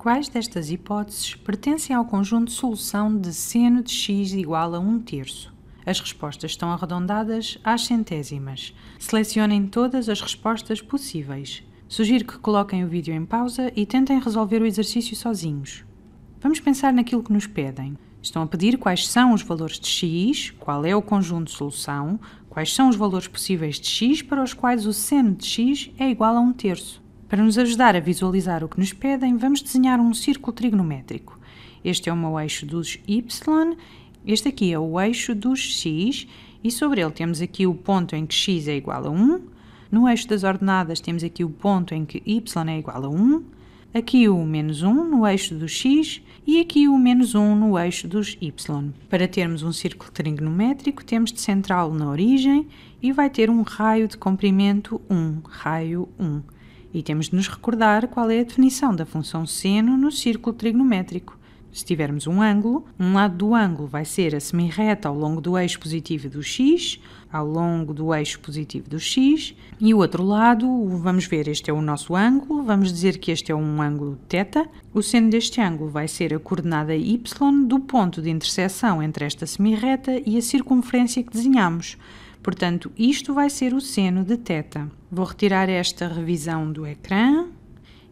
quais destas hipóteses pertencem ao conjunto de solução de seno de x igual a 1 terço. As respostas estão arredondadas às centésimas. Selecionem todas as respostas possíveis. Sugiro que coloquem o vídeo em pausa e tentem resolver o exercício sozinhos. Vamos pensar naquilo que nos pedem. Estão a pedir quais são os valores de x, qual é o conjunto de solução, quais são os valores possíveis de x para os quais o seno de x é igual a 1 terço. Para nos ajudar a visualizar o que nos pedem, vamos desenhar um círculo trigonométrico. Este é o meu eixo dos y, este aqui é o eixo dos x, e sobre ele temos aqui o ponto em que x é igual a 1, no eixo das ordenadas temos aqui o ponto em que y é igual a 1, aqui o menos 1 no eixo dos x e aqui o menos 1 no eixo dos y. Para termos um círculo trigonométrico, temos de centrá-lo na origem e vai ter um raio de comprimento 1, raio 1. E temos de nos recordar qual é a definição da função seno no círculo trigonométrico. Se tivermos um ângulo, um lado do ângulo vai ser a semirreta ao longo do eixo positivo do x, ao longo do eixo positivo do x, e o outro lado, vamos ver, este é o nosso ângulo, vamos dizer que este é um ângulo θ. O seno deste ângulo vai ser a coordenada y do ponto de interseção entre esta semirreta e a circunferência que desenhamos. Portanto, isto vai ser o seno de θ. Vou retirar esta revisão do ecrã.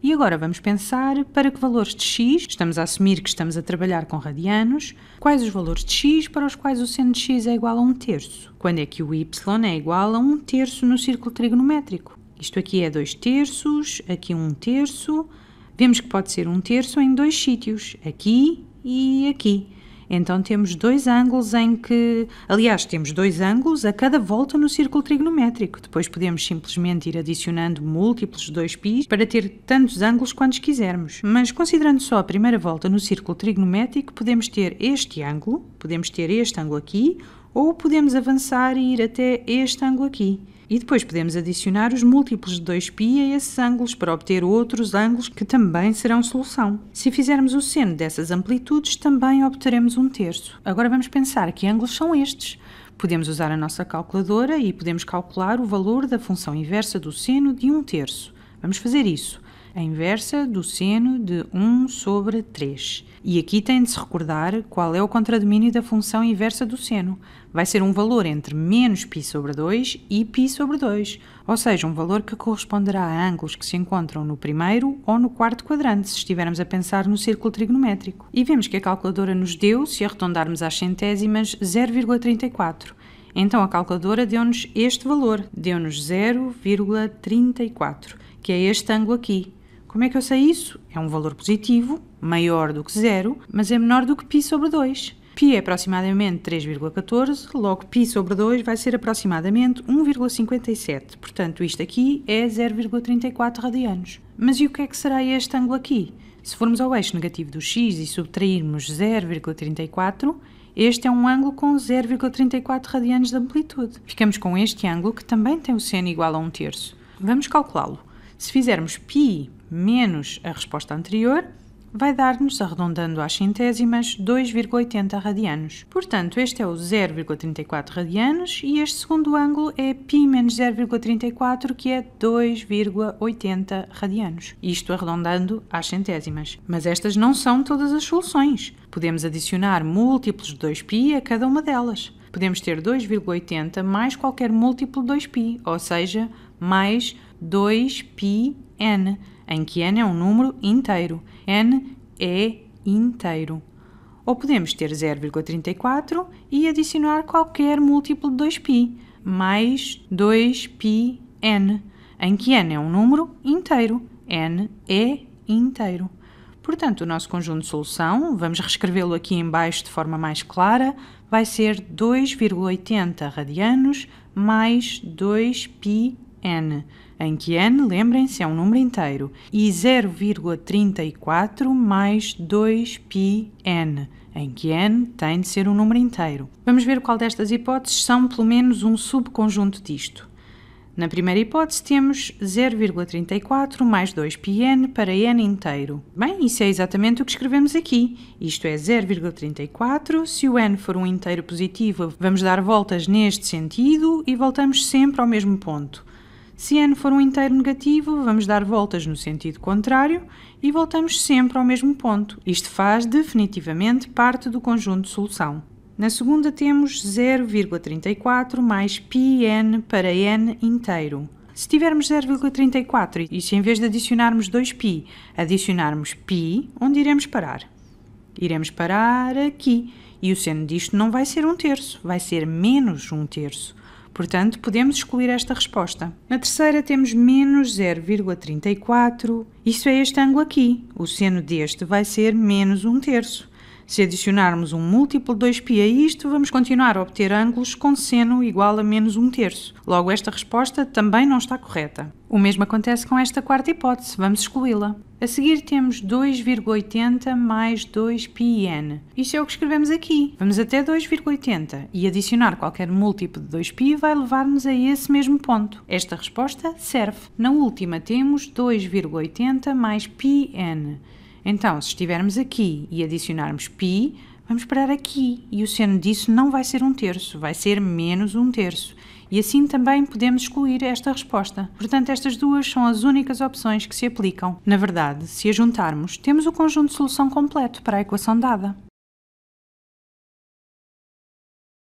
E agora vamos pensar para que valores de x, estamos a assumir que estamos a trabalhar com radianos, quais os valores de x para os quais o seno de x é igual a 1 terço, quando é que o y é igual a 1 terço no círculo trigonométrico. Isto aqui é 2 terços, aqui 1 um terço, vemos que pode ser 1 um terço em dois sítios, aqui e aqui. Então temos dois ângulos em que, aliás, temos dois ângulos a cada volta no círculo trigonométrico. Depois podemos simplesmente ir adicionando múltiplos de 2π para ter tantos ângulos quantos quisermos. Mas considerando só a primeira volta no círculo trigonométrico, podemos ter este ângulo, podemos ter este ângulo aqui, ou podemos avançar e ir até este ângulo aqui. E depois podemos adicionar os múltiplos de 2π a esses ângulos para obter outros ângulos que também serão solução. Se fizermos o seno dessas amplitudes, também obteremos um terço. Agora vamos pensar que ângulos são estes. Podemos usar a nossa calculadora e podemos calcular o valor da função inversa do seno de um terço. Vamos fazer isso a inversa do seno de 1 sobre 3. E aqui tem de se recordar qual é o contradomínio da função inversa do seno. Vai ser um valor entre menos π sobre 2 e π sobre 2, ou seja, um valor que corresponderá a ângulos que se encontram no primeiro ou no quarto quadrante, se estivermos a pensar no círculo trigonométrico. E vemos que a calculadora nos deu, se arredondarmos às centésimas, 0,34. Então a calculadora deu-nos este valor, deu-nos 0,34, que é este ângulo aqui, como é que eu sei isso? É um valor positivo, maior do que zero, mas é menor do que π sobre 2. π é aproximadamente 3,14, logo π sobre 2 vai ser aproximadamente 1,57. Portanto, isto aqui é 0,34 radianos. Mas e o que é que será este ângulo aqui? Se formos ao eixo negativo do x e subtrairmos 0,34, este é um ângulo com 0,34 radianos de amplitude. Ficamos com este ângulo que também tem o seno igual a 1 terço. Vamos calculá-lo. Se fizermos π menos a resposta anterior, vai dar-nos, arredondando às centésimas, 2,80 radianos. Portanto, este é o 0,34 radianos e este segundo ângulo é π menos 0,34, que é 2,80 radianos. Isto arredondando às centésimas. Mas estas não são todas as soluções. Podemos adicionar múltiplos de 2π a cada uma delas. Podemos ter 2,80 mais qualquer múltiplo de 2π, ou seja, mais 2πn, em que n é um número inteiro. n é inteiro. Ou podemos ter 0,34 e adicionar qualquer múltiplo de 2π, mais 2πn, em que n é um número inteiro. n é inteiro. Portanto, o nosso conjunto de solução, vamos reescrevê-lo aqui embaixo de forma mais clara, vai ser 2,80 radianos mais 2πn n, em que n, lembrem-se, é um número inteiro, e 0,34 mais 2πn, em que n tem de ser um número inteiro. Vamos ver qual destas hipóteses são pelo menos um subconjunto disto. Na primeira hipótese temos 0,34 mais 2πn para n inteiro. Bem, isso é exatamente o que escrevemos aqui. Isto é 0,34. Se o n for um inteiro positivo, vamos dar voltas neste sentido e voltamos sempre ao mesmo ponto. Se n for um inteiro negativo, vamos dar voltas no sentido contrário e voltamos sempre ao mesmo ponto. Isto faz definitivamente parte do conjunto de solução. Na segunda temos 0,34 mais πn para n inteiro. Se tivermos 0,34 e se em vez de adicionarmos 2π, adicionarmos π, onde iremos parar? Iremos parar aqui. E o seno disto não vai ser um terço, vai ser menos um terço. Portanto, podemos excluir esta resposta. Na terceira temos menos 0,34. Isso é este ângulo aqui. O seno deste vai ser menos 1 terço. Se adicionarmos um múltiplo de 2π a isto, vamos continuar a obter ângulos com seno igual a menos 1 terço. Logo, esta resposta também não está correta. O mesmo acontece com esta quarta hipótese, vamos excluí-la. A seguir temos 2,80 mais 2πn. Isto é o que escrevemos aqui. Vamos até 2,80 e adicionar qualquer múltiplo de 2π vai levar-nos a esse mesmo ponto. Esta resposta serve. Na última temos 2,80 mais πn. Então, se estivermos aqui e adicionarmos π, vamos parar aqui e o seno disso não vai ser um terço, vai ser menos um terço. E assim também podemos excluir esta resposta. Portanto, estas duas são as únicas opções que se aplicam. Na verdade, se a juntarmos, temos o conjunto de solução completo para a equação dada.